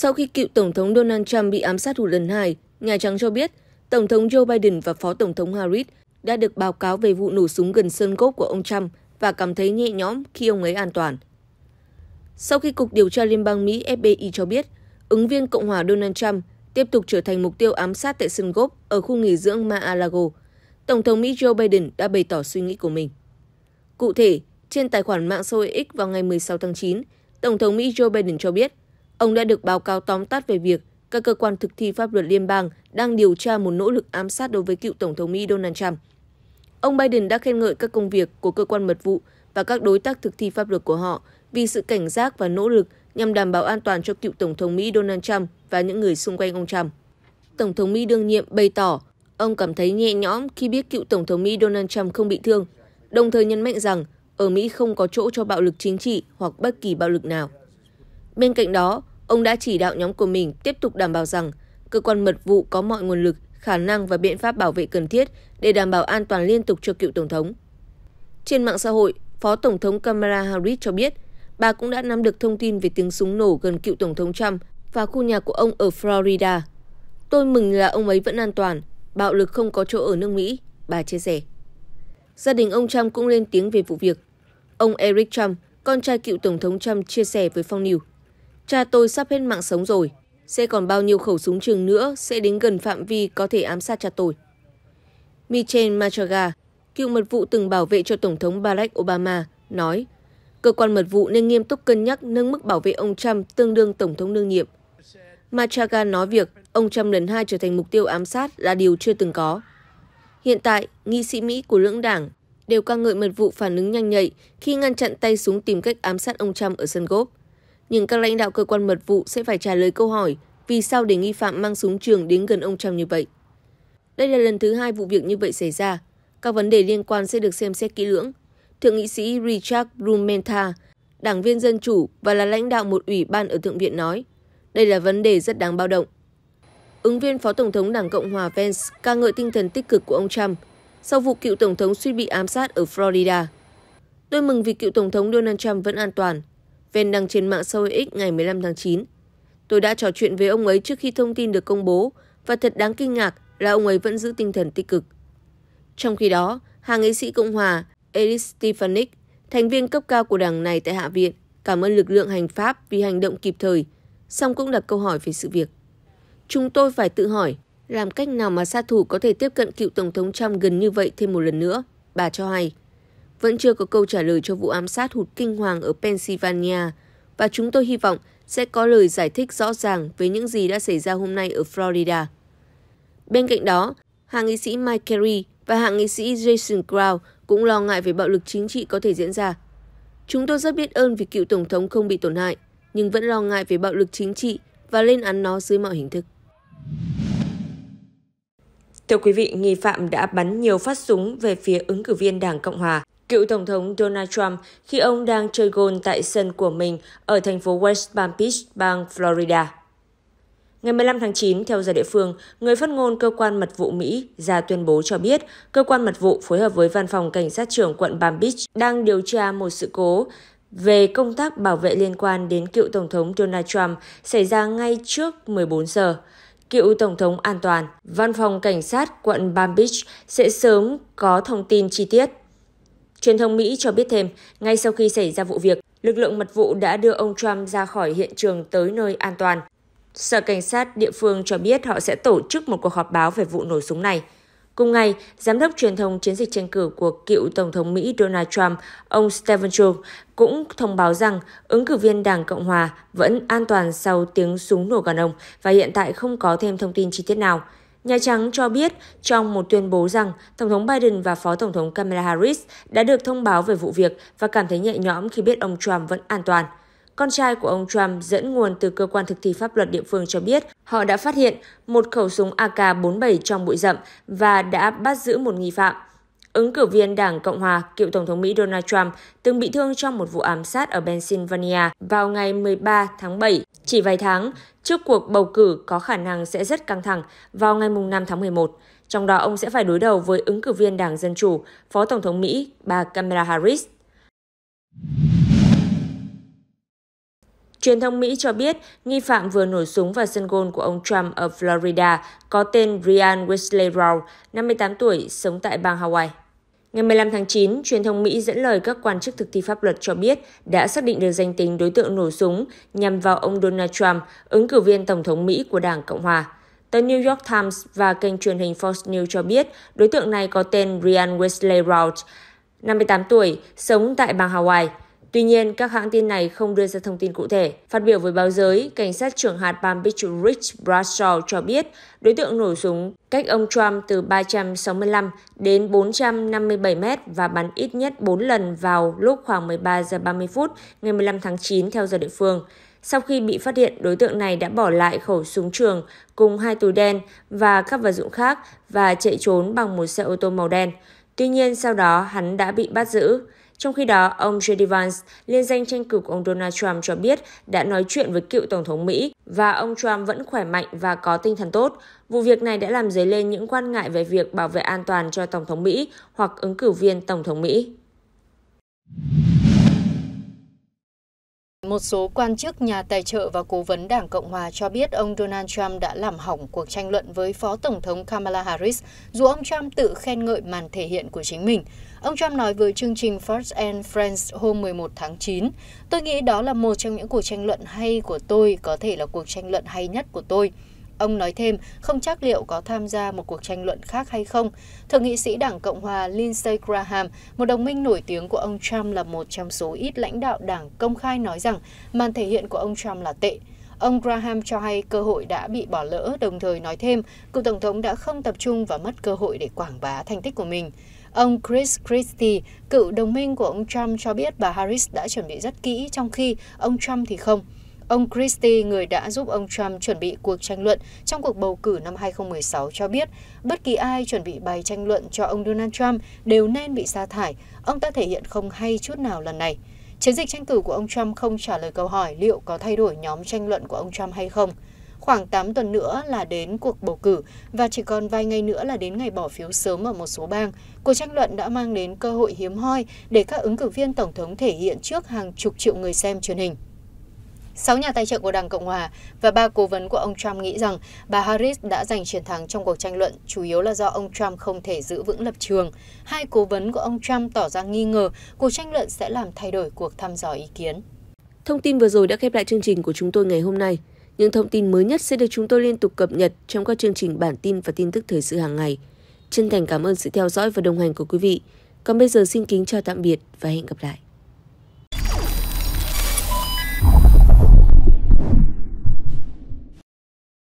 Sau khi cựu Tổng thống Donald Trump bị ám sát hồi lần hai, Nhà Trắng cho biết Tổng thống Joe Biden và Phó Tổng thống Harris đã được báo cáo về vụ nổ súng gần sân gốc của ông Trump và cảm thấy nhẹ nhõm khi ông ấy an toàn. Sau khi Cục Điều tra Liên bang Mỹ FBI cho biết, ứng viên Cộng hòa Donald Trump tiếp tục trở thành mục tiêu ám sát tại sân gốc ở khu nghỉ dưỡng Mar-a-Lago, Tổng thống Mỹ Joe Biden đã bày tỏ suy nghĩ của mình. Cụ thể, trên tài khoản mạng xã hội X vào ngày 16 tháng 9, Tổng thống Mỹ Joe Biden cho biết Ông đã được báo cáo tóm tắt về việc các cơ quan thực thi pháp luật liên bang đang điều tra một nỗ lực ám sát đối với cựu Tổng thống Mỹ Donald Trump. Ông Biden đã khen ngợi các công việc của cơ quan mật vụ và các đối tác thực thi pháp luật của họ vì sự cảnh giác và nỗ lực nhằm đảm bảo an toàn cho cựu Tổng thống Mỹ Donald Trump và những người xung quanh ông Trump. Tổng thống Mỹ đương nhiệm bày tỏ ông cảm thấy nhẹ nhõm khi biết cựu Tổng thống Mỹ Donald Trump không bị thương, đồng thời nhấn mạnh rằng ở Mỹ không có chỗ cho bạo lực chính trị hoặc bất kỳ bạo lực nào. Bên cạnh đó, ông đã chỉ đạo nhóm của mình tiếp tục đảm bảo rằng cơ quan mật vụ có mọi nguồn lực, khả năng và biện pháp bảo vệ cần thiết để đảm bảo an toàn liên tục cho cựu tổng thống. Trên mạng xã hội, Phó Tổng thống Kamala Harris cho biết, bà cũng đã nắm được thông tin về tiếng súng nổ gần cựu Tổng thống Trump và khu nhà của ông ở Florida. Tôi mừng là ông ấy vẫn an toàn, bạo lực không có chỗ ở nước Mỹ, bà chia sẻ. Gia đình ông Trump cũng lên tiếng về vụ việc. Ông Eric Trump, con trai cựu Tổng thống Trump chia sẻ với Phong News. Cha tôi sắp hết mạng sống rồi, sẽ còn bao nhiêu khẩu súng trường nữa sẽ đến gần phạm vi có thể ám sát cha tôi. Michel Machaga, cựu mật vụ từng bảo vệ cho Tổng thống Barack Obama, nói cơ quan mật vụ nên nghiêm túc cân nhắc nâng mức bảo vệ ông Trump tương đương Tổng thống đương nhiệm. Machaga nói việc ông Trump lần hai trở thành mục tiêu ám sát là điều chưa từng có. Hiện tại, nghị sĩ Mỹ của lưỡng đảng đều ca ngợi mật vụ phản ứng nhanh nhạy khi ngăn chặn tay súng tìm cách ám sát ông Trump ở sân golf nhưng các lãnh đạo cơ quan mật vụ sẽ phải trả lời câu hỏi vì sao để nghi phạm mang súng trường đến gần ông Trump như vậy. Đây là lần thứ hai vụ việc như vậy xảy ra. Các vấn đề liên quan sẽ được xem xét kỹ lưỡng. Thượng nghị sĩ Richard Blumenthal, đảng viên Dân Chủ và là lãnh đạo một ủy ban ở Thượng viện nói, đây là vấn đề rất đáng báo động. Ứng viên Phó Tổng thống Đảng Cộng hòa Vance ca ngợi tinh thần tích cực của ông Trump sau vụ cựu Tổng thống suy bị ám sát ở Florida. Tôi mừng vì cựu Tổng thống Donald Trump vẫn an toàn, Ven đăng trên mạng xã hội X ngày 15 tháng 9. Tôi đã trò chuyện với ông ấy trước khi thông tin được công bố và thật đáng kinh ngạc là ông ấy vẫn giữ tinh thần tích cực. Trong khi đó, hàng nghị sĩ Cộng hòa Eric Stefanik, thành viên cấp cao của đảng này tại Hạ viện, cảm ơn lực lượng hành pháp vì hành động kịp thời, song cũng đặt câu hỏi về sự việc. Chúng tôi phải tự hỏi, làm cách nào mà sát thủ có thể tiếp cận cựu Tổng thống Trump gần như vậy thêm một lần nữa, bà cho hay vẫn chưa có câu trả lời cho vụ ám sát hụt kinh hoàng ở Pennsylvania và chúng tôi hy vọng sẽ có lời giải thích rõ ràng về những gì đã xảy ra hôm nay ở Florida. Bên cạnh đó, hạ nghị sĩ Mike Carey và hạ nghị sĩ Jason Crow cũng lo ngại về bạo lực chính trị có thể diễn ra. Chúng tôi rất biết ơn vì cựu tổng thống không bị tổn hại, nhưng vẫn lo ngại về bạo lực chính trị và lên án nó dưới mọi hình thức. Thưa quý vị, nghi phạm đã bắn nhiều phát súng về phía ứng cử viên Đảng Cộng Hòa Cựu Tổng thống Donald Trump khi ông đang chơi gôn tại sân của mình ở thành phố West Palm Beach, bang Florida. Ngày 15 tháng 9, theo giờ địa phương, người phát ngôn cơ quan mật vụ Mỹ ra tuyên bố cho biết cơ quan mật vụ phối hợp với văn phòng cảnh sát trưởng quận Palm Beach đang điều tra một sự cố về công tác bảo vệ liên quan đến cựu Tổng thống Donald Trump xảy ra ngay trước 14 giờ. Cựu Tổng thống an toàn, văn phòng cảnh sát quận Palm Beach sẽ sớm có thông tin chi tiết. Truyền thông Mỹ cho biết thêm, ngay sau khi xảy ra vụ việc, lực lượng mật vụ đã đưa ông Trump ra khỏi hiện trường tới nơi an toàn. Sở Cảnh sát địa phương cho biết họ sẽ tổ chức một cuộc họp báo về vụ nổ súng này. Cùng ngày, Giám đốc truyền thông chiến dịch tranh cử của cựu Tổng thống Mỹ Donald Trump, ông Stephen Chu, cũng thông báo rằng ứng cử viên Đảng Cộng Hòa vẫn an toàn sau tiếng súng nổ gần ông và hiện tại không có thêm thông tin chi tiết nào. Nhà Trắng cho biết trong một tuyên bố rằng Tổng thống Biden và Phó Tổng thống Kamala Harris đã được thông báo về vụ việc và cảm thấy nhẹ nhõm khi biết ông Trump vẫn an toàn. Con trai của ông Trump dẫn nguồn từ cơ quan thực thi pháp luật địa phương cho biết họ đã phát hiện một khẩu súng AK-47 trong bụi rậm và đã bắt giữ một nghi phạm. Ứng cử viên Đảng Cộng Hòa, cựu Tổng thống Mỹ Donald Trump từng bị thương trong một vụ ám sát ở Pennsylvania vào ngày 13 tháng 7, chỉ vài tháng trước cuộc bầu cử có khả năng sẽ rất căng thẳng vào ngày 5 tháng 11. Trong đó ông sẽ phải đối đầu với ứng cử viên Đảng Dân Chủ, Phó Tổng thống Mỹ bà Kamala Harris. Truyền thông Mỹ cho biết nghi phạm vừa nổ súng vào sân gôn của ông Trump ở Florida có tên Brian Wesley Rao, 58 tuổi, sống tại bang Hawaii. Ngày 15 tháng 9, truyền thông Mỹ dẫn lời các quan chức thực thi pháp luật cho biết đã xác định được danh tính đối tượng nổ súng nhằm vào ông Donald Trump, ứng cử viên Tổng thống Mỹ của Đảng Cộng Hòa. Tờ New York Times và kênh truyền hình Fox News cho biết đối tượng này có tên Brian Wesley Rout, 58 tuổi, sống tại bang Hawaii. Tuy nhiên, các hãng tin này không đưa ra thông tin cụ thể. Phát biểu với báo giới, cảnh sát trưởng hạt Palm Beach Rich Bradshaw cho biết đối tượng nổ súng cách ông Trump từ 365 đến 457 mét và bắn ít nhất 4 lần vào lúc khoảng 13 giờ 30 phút ngày 15 tháng 9 theo giờ địa phương. Sau khi bị phát hiện, đối tượng này đã bỏ lại khẩu súng trường cùng hai túi đen và các vật dụng khác và chạy trốn bằng một xe ô tô màu đen. Tuy nhiên, sau đó hắn đã bị bắt giữ. Trong khi đó, ông JD Vance, liên danh tranh cử của ông Donald Trump cho biết đã nói chuyện với cựu Tổng thống Mỹ và ông Trump vẫn khỏe mạnh và có tinh thần tốt. Vụ việc này đã làm dấy lên những quan ngại về việc bảo vệ an toàn cho Tổng thống Mỹ hoặc ứng cử viên Tổng thống Mỹ một số quan chức nhà tài trợ và cố vấn Đảng Cộng Hòa cho biết ông Donald Trump đã làm hỏng cuộc tranh luận với Phó Tổng thống Kamala Harris, dù ông Trump tự khen ngợi màn thể hiện của chính mình. Ông Trump nói với chương trình First and Friends hôm 11 tháng 9, Tôi nghĩ đó là một trong những cuộc tranh luận hay của tôi, có thể là cuộc tranh luận hay nhất của tôi. Ông nói thêm, không chắc liệu có tham gia một cuộc tranh luận khác hay không. Thượng nghị sĩ Đảng Cộng hòa Lindsey Graham, một đồng minh nổi tiếng của ông Trump là một trong số ít lãnh đạo đảng công khai nói rằng màn thể hiện của ông Trump là tệ. Ông Graham cho hay cơ hội đã bị bỏ lỡ, đồng thời nói thêm cựu tổng thống đã không tập trung và mất cơ hội để quảng bá thành tích của mình. Ông Chris Christie, cựu đồng minh của ông Trump cho biết bà Harris đã chuẩn bị rất kỹ trong khi ông Trump thì không ông christie người đã giúp ông trump chuẩn bị cuộc tranh luận trong cuộc bầu cử năm 2016, cho biết bất kỳ ai chuẩn bị bài tranh luận cho ông donald trump đều nên bị sa thải ông ta thể hiện không hay chút nào lần này chiến dịch tranh cử của ông trump không trả lời câu hỏi liệu có thay đổi nhóm tranh luận của ông trump hay không Khoảng 8 tuần nữa là đến cuộc bầu cử và chỉ còn vài ngày nữa là đến ngày bỏ phiếu sớm ở một số bang. Cuộc tranh luận đã mang đến cơ hội hiếm hoi để các ứng cử viên tổng thống thể hiện trước hàng chục triệu người xem truyền hình. Sáu nhà tài trợ của Đảng Cộng Hòa và ba cố vấn của ông Trump nghĩ rằng bà Harris đã giành chiến thắng trong cuộc tranh luận chủ yếu là do ông Trump không thể giữ vững lập trường. Hai cố vấn của ông Trump tỏ ra nghi ngờ cuộc tranh luận sẽ làm thay đổi cuộc thăm dò ý kiến. Thông tin vừa rồi đã khép lại chương trình của chúng tôi ngày hôm nay. Những thông tin mới nhất sẽ được chúng tôi liên tục cập nhật trong các chương trình bản tin và tin tức thời sự hàng ngày. Chân thành cảm ơn sự theo dõi và đồng hành của quý vị. Còn bây giờ xin kính chào tạm biệt và hẹn gặp lại.